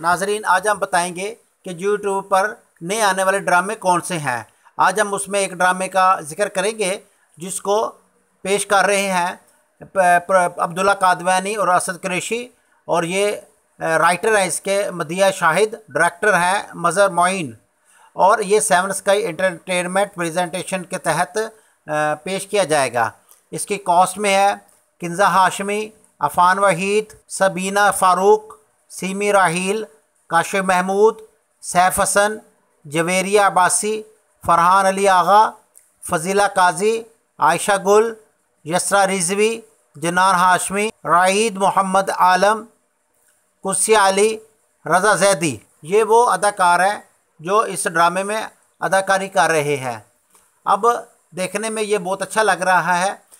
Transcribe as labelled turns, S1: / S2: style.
S1: नाजरीन आज हम बताएंगे कि यूट्यूब पर नए आने वाले ड्रामे कौन से हैं आज हम उसमें एक ड्रामे का जिक्र करेंगे जिसको पेश कर रहे हैं अब्दुल्ला कादवानी और असद क्रेशी और ये राइटर हैं इसके मदिया शाहिद डायरेक्टर हैं मज़र मोइन और ये सेवन स्काई एंटरटेनमेंट प्रेजेंटेशन के तहत पेश किया जाएगा इसकी कॉस्ट में है किन्जा हाशमी अफान वहीद सबीना फ़ारूक सीमी राहील काश महमूद सैफ हसन जवेरिया अब्बासी फरहान अली आगा फजीला काजी आयशा गुल यसरा रिजवी जनान हाशमी राहीद मोहम्मद आलम कुसिया अली रज़ा जैदी ये वो अदाकार हैं जो इस ड्रामे में अदाकारी कर रहे हैं अब देखने में ये बहुत अच्छा लग रहा है